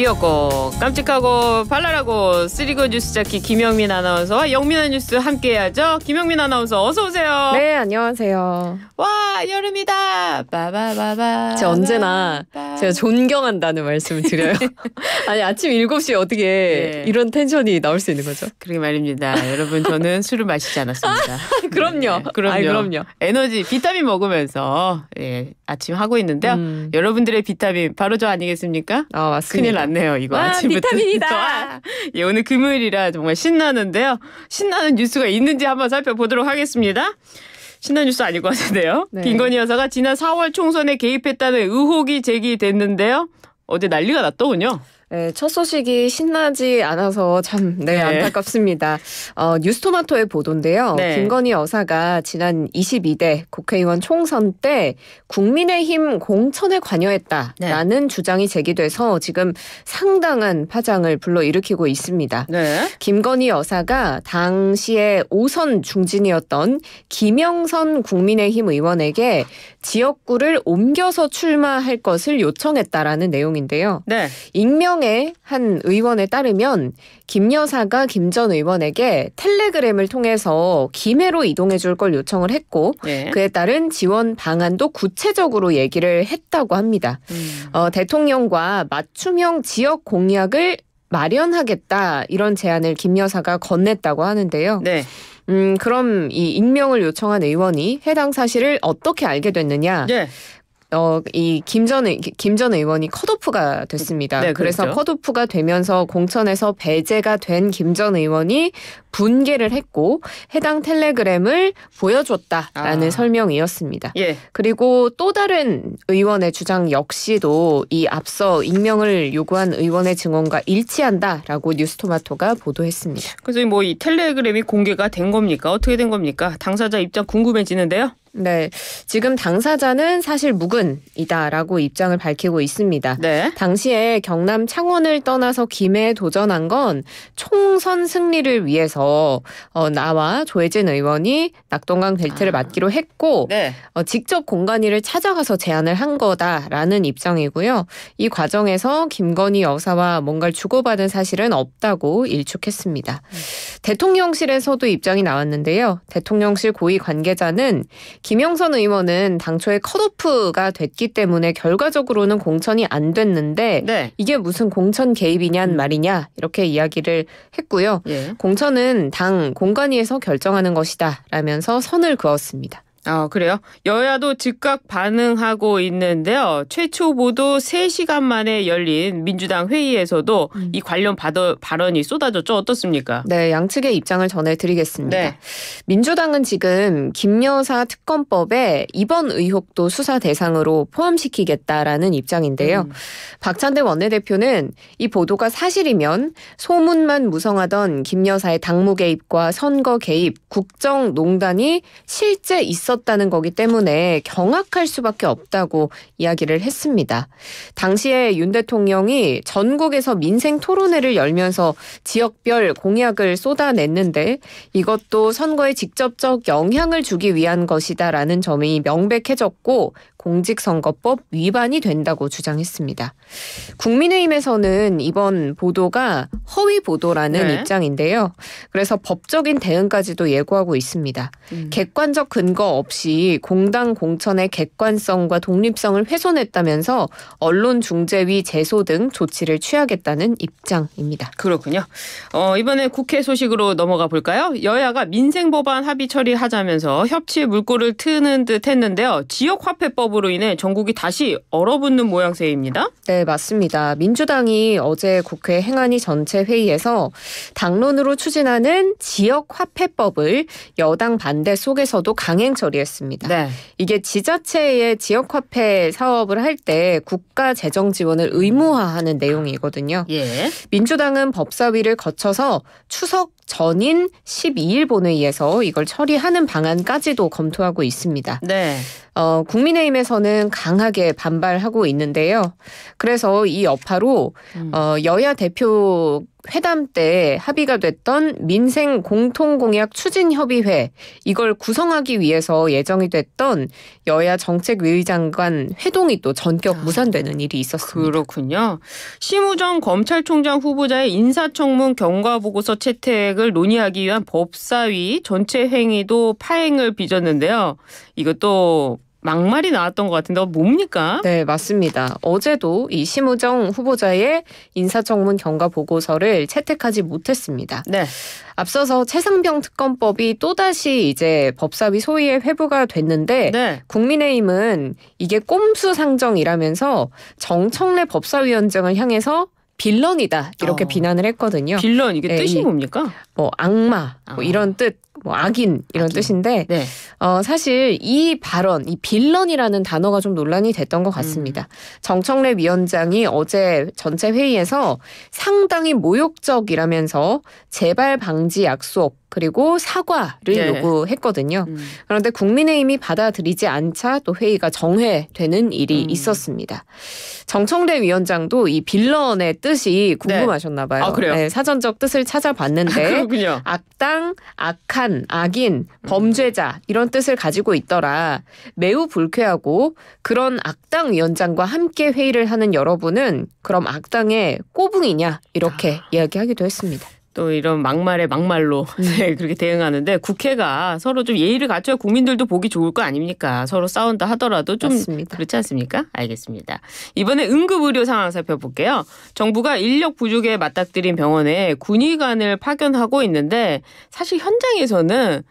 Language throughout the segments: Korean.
귀엽고 깜찍하고 발랄하고 쓰리고 뉴스 잡기 김영민 아나운서와 영민아 뉴스 함께해야죠. 김영민 아나운서 어서 오세요. 네 안녕하세요. 와 여름이다. 빠바바바. 제 언제나 빠바바바. 제가 아. 존경한다는 말씀을 드려요. 아니 아침 7시에 어떻게 네. 이런 텐션이 나올 수 있는 거죠? 그러게 말입니다. 여러분 저는 술을 마시지 않았습니다. 아, 그럼요. 네, 그럼요. 아이, 그럼요. 에너지 비타민 먹으면서 예, 아침 하고 있는데요. 음. 여러분들의 비타민 바로 저 아니겠습니까? 아, 맞습니다. 큰일 났네요. 이거 와, 아, 아침부터. 비타민이다. 예, 오늘 금요일이라 정말 신나는데요. 신나는 뉴스가 있는지 한번 살펴보도록 하겠습니다. 신나 뉴스 아닐 것 같은데요. 네. 김건희 여사가 지난 4월 총선에 개입했다는 의혹이 제기됐는데요. 어제 난리가 났더군요. 네, 첫 소식이 신나지 않아서 참 네, 네. 안타깝습니다. 어, 뉴스토마토의 보도인데요. 네. 김건희 여사가 지난 22대 국회의원 총선 때 국민의힘 공천에 관여했다라는 네. 주장이 제기돼서 지금 상당한 파장을 불러일으키고 있습니다. 네. 김건희 여사가 당시에 5선 중진이었던 김영선 국민의힘 의원에게 지역구를 옮겨서 출마할 것을 요청했다라는 내용인데요. 네. 익명 통영의 한 의원에 따르면 김 여사가 김 전 의원에게 텔레그램을 통해서 김해로 이동해 줄 걸 요청을 했고 네. 그에 따른 지원 방안도 구체적으로 얘기를 했다고 합니다. 음. 어, 대통령과 맞춤형 지역 공약을 마련하겠다 이런 제안을 김 여사가 건넸다고 하는데요. 네. 음, 그럼 이 익명을 요청한 의원이 해당 사실을 어떻게 알게 됐느냐? 예. 어, 이김전 김전 의원이 컷오프가 됐습니다. 네, 그렇죠. 그래서 컷오프가 되면서 공천에서 배제가 된 김 전 의원이 분개를 했고 해당 텔레그램을 보여줬다라는 아. 설명이었습니다. 예. 그리고 또 다른 의원의 주장 역시도 이 앞서 익명을 요구한 의원의 증언과 일치한다라고 뉴스토마토가 보도했습니다. 그래서 뭐 이 텔레그램이 공개가 된 겁니까? 어떻게 된 겁니까? 당사자 입장 궁금해지는데요. 네. 지금 당사자는 사실 묵은이다라고 입장을 밝히고 있습니다. 네. 당시에 경남 창원을 떠나서 김해에 도전한 건 총선 승리를 위해서 대해서 어, 나와 조혜진 의원이 낙동강 델트를 아. 맡기로 했고 네. 어, 직접 공관위를 찾아가서 제안을 한 거다라는 입장이고요. 이 과정에서 김건희 여사와 뭔가를 주고받은 사실은 없다고 일축했습니다. 음. 대통령실에서도 입장이 나왔는데요. 대통령실 고위 관계자는 김영선 의원은 당초에 컷오프가 됐기 때문에 결과적으로는 공천이 안 됐는데 네. 이게 무슨 공천 개입이냐는 음. 말이냐 이렇게 이야기를 했고요. 예. 공천은 사은당 공관위에서 결정하는 것이다 라면서 선을 그었습니다. 어, 그래요? 여야도 즉각 반응하고 있는데요. 최초 보도 3시간 만에 열린 민주당 회의에서도 음. 이 관련 받어, 발언이 쏟아졌죠. 어떻습니까? 네, 양측의 입장을 전해드리겠습니다. 네. 민주당은 지금 김 여사 특검법에 이번 의혹도 수사 대상으로 포함시키겠다라는 입장인데요. 음. 박찬대 원내대표는 이 보도가 사실이면 소문만 무성하던 김 여사의 당무 개입과 선거 개입, 국정농단이 실제 있었 있었다는 거기 때문에 경악할 수밖에 없다고 이야기를 했습니다. 당시에 윤 대통령이 전국에서 민생 토론회를 열면서 지역별 공약을 쏟아냈는데 이것도 선거에 직접적 영향을 주기 위한 것이다라는 점이 명백해졌고 공직선거법 위반이 된다고 주장했습니다. 국민의힘에서는 이번 보도가 허위 보도라는 네. 입장인데요. 그래서 법적인 대응까지도 예고하고 있습니다. 음. 객관적 근거 없이 공당 공천의 객관성과 독립성을 훼손했다면서 언론 중재위 제소 등 조치를 취하겠다는 입장입니다. 그렇군요. 어, 이번에 국회 소식으로 넘어가 볼까요? 여야가 민생 법안 합의 처리하자면서 협치 물꼬를 트는 듯 했는데요. 지역 화폐법 공격으로 인해 전국이 다시 얼어붙는 모양새입니다. 네, 맞습니다. 민주당이 어제 국회 행안위 전체 회의에서 당론으로 추진하는 지역 화폐법을 여당 반대 속에서도 강행 처리했습니다. 네. 이게 지자체의 지역 화폐 사업을 할 때 국가 재정 지원을 의무화하는 내용이거든요. 예. 민주당은 법사위를 거쳐서 추석 전인 12일 본회의에서 이걸 처리하는 방안까지도 검토하고 있습니다. 네. 어, 국민의힘에서는 강하게 반발하고 있는데요. 그래서 이 여파로 음. 어, 여야 대표 회담 때 합의가 됐던 민생 공통공약 추진협의회 이걸 구성하기 위해서 예정이 됐던 여야 정책위 의 장관 회동이 또 전격 아, 무산되는 일이 있었습니다. 그렇군요. 심우정 검찰총장 후보자의 인사청문 경과보고서 채택을 논의하기 위한 법사위 전체 행위도 파행을 빚었는데요. 이것도 막말이 나왔던 것 같은데 어, 뭡니까? 네, 맞습니다. 어제도 이 심우정 후보자의 인사청문 경과 보고서를 채택하지 못했습니다. 네. 앞서서 최상병 특검법이 또다시 이제 법사위 소위에 회부가 됐는데 네. 국민의힘은 이게 꼼수 상정이라면서 정청래 법사위원장을 향해서 빌런이다 이렇게 어. 비난을 했거든요. 빌런 이게 네, 뜻이 뭡니까? 뭐 악마 뭐 어. 이런 뜻뭐 악인 이런 악인. 뜻인데 네. 어, 사실 이 발언, 이 빌런이라는 단어가 좀 논란이 됐던 것 같습니다. 음. 정청래 위원장이 어제 전체 회의에서 상당히 모욕적이라면서 재발 방지 약속 그리고 사과를 네. 요구했거든요. 음. 그런데 국민의힘이 받아들이지 않자 또 회의가 정회되는 일이 음. 있었습니다. 정청래 위원장도 이 빌런의 뜻이 네. 궁금하셨나 봐요. 네. 아, 그래요? 네, 사전적 뜻을 찾아봤는데 아, 악당, 악한 악한, 악인, 범죄자 이런 뜻을 가지고 있더라. 매우 불쾌하고 그런 악당 위원장과 함께 회의를 하는 여러분은 그럼 악당의 꼬붕이냐 이렇게 아. 이야기하기도 했습니다. 또 이런 막말에 막말로 음. 네, 그렇게 대응하는데 국회가 서로 좀 예의를 갖춰야 국민들도 보기 좋을 거 아닙니까? 서로 싸운다 하더라도 좀 맞습니다. 그렇지 않습니까? 알겠습니다. 이번에 응급의료 상황 살펴볼게요. 정부가 인력 부족에 맞닥뜨린 병원에 군의관을 파견하고 있는데 사실 현장에서는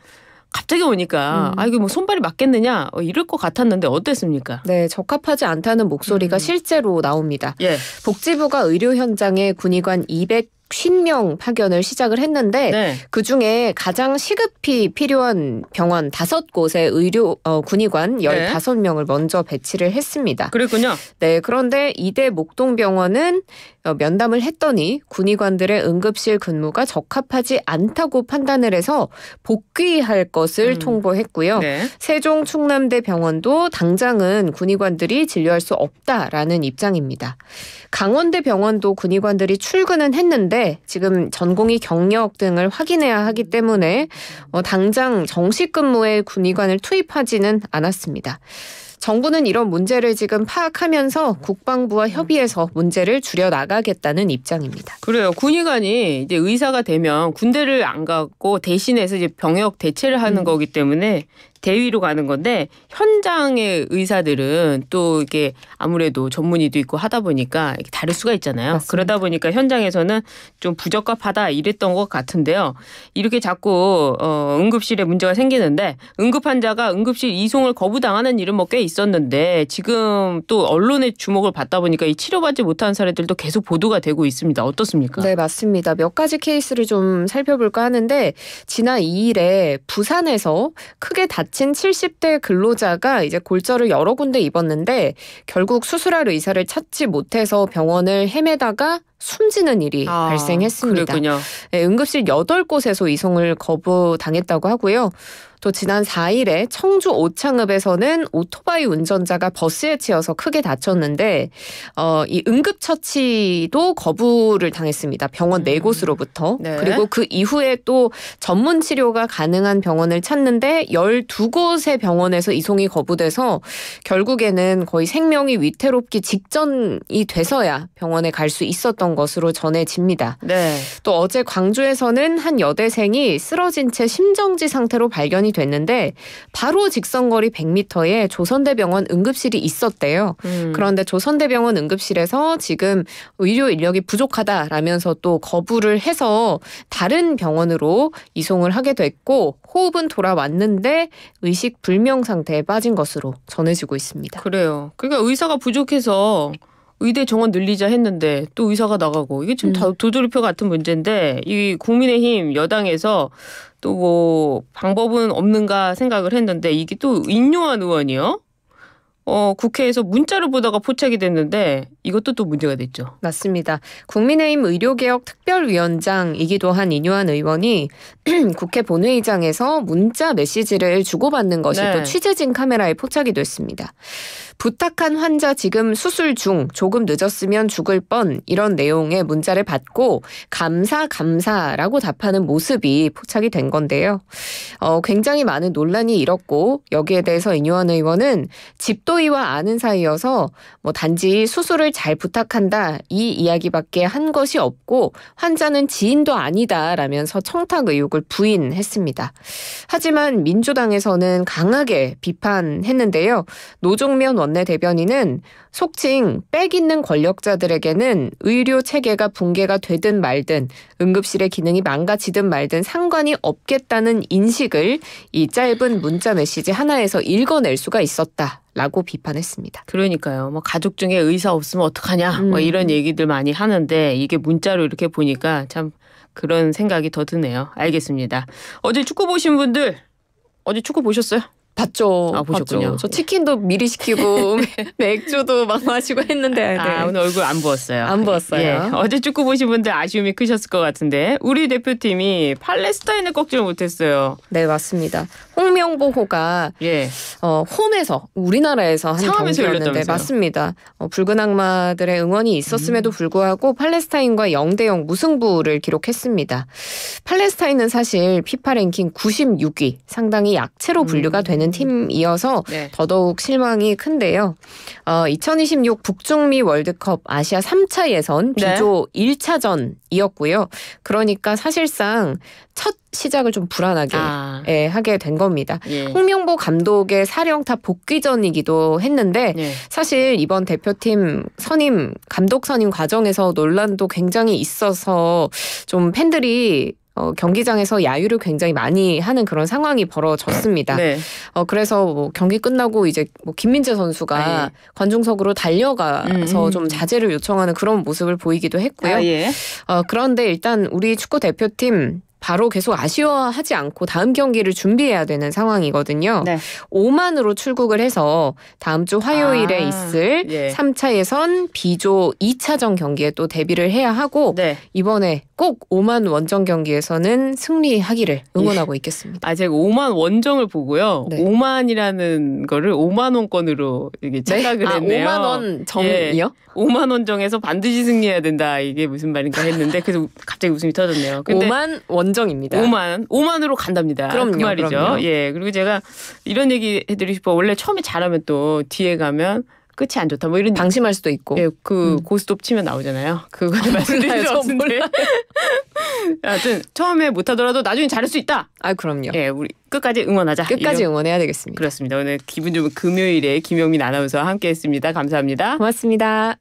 갑자기 오니까 음. 아 이게 뭐 손발이 맞겠느냐 어, 이럴 것 같았는데 어땠습니까? 네 적합하지 않다는 목소리가 음. 실제로 나옵니다. 예. 복지부가 의료 현장에 군의관 200 50명 파견을 시작을 했는데 네. 그 중에 가장 시급히 필요한 병원 5곳에 의료 어, 군의관 15명을 먼저 배치를 했습니다. 그랬군요. 네, 그런데 이대 목동병원은 어, 면담을 했더니 군의관들의 응급실 근무가 적합하지 않다고 판단을 해서 복귀할 것을 음. 통보했고요. 네. 세종 충남대 병원도 당장은 군의관들이 진료할 수 없다라는 입장입니다. 강원대 병원도 군의관들이 출근은 했는데 지금 전공의 경력 등을 확인해야 하기 때문에 어, 당장 정식 근무에 군의관을 투입하지는 않았습니다. 정부는 이런 문제를 지금 파악하면서 음. 국방부와 음. 협의해서 문제를 줄여 나가겠다는 입장입니다. 그래요. 군의관이 이제 의사가 되면 군대를 안 가고 대신해서 이제 병역 대체를 하는 음. 거기 때문에 대위로 가는 건데 현장의 의사들은 또 이게 아무래도 전문의도 있고 하다 보니까 다를 수가 있잖아요. 맞습니다. 그러다 보니까 현장에서는 좀 부적합하다 이랬던 것 같은데요. 이렇게 자꾸 어, 응급실에 문제가 생기는데 응급 환자가 응급실 이송을 거부당하는 일은 뭐 꽤 있었는데 지금 또 언론의 주목을 받다 보니까 이 치료받지 못한 사례들도 계속 보도가 되고 있습니다. 어떻습니까? 네, 맞습니다. 몇 가지 케이스를 좀 살펴볼까 하는데 지난 2일에 부산에서 크게 다 다친 70대 근로자가 이제 골절을 여러 군데 입었는데 결국 수술할 의사를 찾지 못해서 병원을 헤매다가 숨지는 일이 아, 발생했습니다. 그렇군요. 네, 예, 응급실 여덟 곳에서 이송을 거부당했다고 하고요. 또 지난 4일에 청주 오창읍에서는 오토바이 운전자가 버스에 치여서 크게 다쳤는데 어, 이 응급처치도 거부를 당했습니다. 병원 네 음. 곳으로부터. 네. 그리고 그 이후에 또 전문 치료가 가능한 병원을 찾는데 12곳의 병원에서 이송이 거부돼서 결국에는 거의 생명이 위태롭기 직전이 돼서야 병원에 갈 수 있었던 있었던 것으로 전해집니다. 네. 또 어제 광주에서는 한 여대생이 쓰러진 채 심정지 상태로 발견이 됐는데 바로 직선거리 100m에 조선대병원 응급실이 있었대요. 음. 그런데 조선대병원 응급실에서 지금 의료 인력이 부족하다라면서 또 거부를 해서 다른 병원으로 이송을 하게 됐고 호흡은 돌아왔는데 의식 불명 상태에 빠진 것으로 전해지고 있습니다. 그래요. 그러니까 의사가 부족해서 의대 정원 늘리자 했는데 또 의사가 나가고 이게 지금 음. 다 도조리표 같은 문제인데 이 국민의힘 여당에서 또 뭐 방법은 없는가 생각을 했는데 이게 또 인요한 의원이요. 어, 국회에서 문자를 보다가 포착이 됐는데 이것도 또 문제가 됐죠. 맞습니다. 국민의힘 의료개혁 특별위원장이기도 한 이뇨한 의원이 국회 본회의장에서 문자 메시지를 주고받는 것이 네. 또 취재진 카메라에 포착이 됐습니다. 부탁한 환자 지금 수술 중 조금 늦었으면 죽을 뻔 이런 내용의 문자를 받고 감사 감사라고 답하는 모습이 포착이 된 건데요. 어, 굉장히 많은 논란이 일었고 여기에 대해서 인요한 의원은 집도의와 아는 사이여서 뭐 단지 수술을 잘 부탁한다 이 이야기밖에 한 것이 없고 환자는 지인도 아니다라면서 청탁 의혹을 부인했습니다. 하지만 민주당에서는 강하게 비판했는데요. 노종면 원 원내 대변인은 속칭 빽 있는 권력자들에게는 의료 체계가 붕괴가 되든 말든 응급실의 기능이 망가지든 말든 상관이 없겠다는 인식을 이 짧은 문자 메시지 하나에서 읽어낼 수가 있었다. 라고 비판했습니다. 그러니까요. 뭐 가족 중에 의사 없으면 어떡하냐. 뭐 음. 뭐 이런 얘기들 많이 하는데 이게 문자로 이렇게 보니까 참 그런 생각이 더 드네요. 알겠습니다. 어제 축구 보신 분들 어제 축구 보셨어요? 봤죠. 아, 보셨군요. 봤죠. 저 치킨도 미리 시키고 맥주도 막 마시고 했는데. 아, 네. 아, 오늘 얼굴 안 부었어요. 안 부었어요. 예. 어제 축구 보신 분들 아쉬움이 크셨을 것 같은데 우리 대표팀이 팔레스타인을 꺾지를 못했어요. 네, 맞습니다. 홍명보호가 예. 어, 홈에서 우리나라에서 한 경기였는데 맞습니다. 어, 붉은 악마들의 응원이 있었음에도 음. 불구하고 팔레스타인과 0대 0 무승부를 기록했습니다. 팔레스타인은 사실 피파 랭킹 96위 상당히 약체로 분류가 음. 된 되는 음. 팀이어서 네. 더더욱 실망이 큰데요. 어, 2026 북중미 월드컵 아시아 3차 예선 네. 비조 네. 1차전이었고요. 그러니까 사실상 첫 시작을 좀 불안하게 아. 예, 하게 된 겁니다. 예. 홍명보 감독의 사령탑 복귀전이기도 했는데 예. 사실 이번 대표팀 선임 감독 선임 과정에서 논란도 굉장히 있어서 좀 팬들이 어, 경기장에서 야유를 굉장히 많이 하는 그런 상황이 벌어졌습니다. 네. 어, 그래서 뭐 경기 끝나고 이제 뭐 김민재 선수가 아, 예. 관중석으로 달려가서 음. 좀 자제를 요청하는 그런 모습을 보이기도 했고요. 아, 예. 어, 그런데 일단 우리 축구 대표팀 바로 계속 아쉬워하지 않고 다음 경기를 준비해야 되는 상황이거든요. 네. 5만으로 출국을 해서 다음 주 화요일에 아, 있을 예. 3차 예선 B조 2차전 경기에 또 데뷔를 해야 하고 네. 이번에 꼭5만 원정 경기에서는 승리하기를 응원하고 있겠습니다. 아 제가 오만 원정을 보고요. 5만이라는 거를 5만 원권으로 이게 네? 착각을 네? 아, 했네요. 5만 원 정이요? 예. 오만 원정에서 반드시 승리해야 된다. 이게 무슨 말인가 했는데 그래서 갑자기 웃음이 터졌네요. 5만 원정입니다. 5만오만으로 간답니다. 그 그럼요, 그 말이죠. 그럼요. 예. 그리고 제가 이런 얘기 해드리고 싶어. 원래 처음에 잘하면 또 뒤에 가면 끝이 안 좋다. 뭐 이런 방심할 수도 있고. 예, 그 음. 고스톱 치면 나오잖아요. 그거를 아, 말씀드려서 몰라. 하여튼 처음에 못하더라도 나중에 잘할 수 있다. 아 그럼요. 예, 우리 끝까지 응원하자. 끝까지 이런. 응원해야 되겠습니다. 그렇습니다. 오늘 기분 좋은 금요일에 김영민 아나운서와 함께했습니다. 감사합니다. 고맙습니다.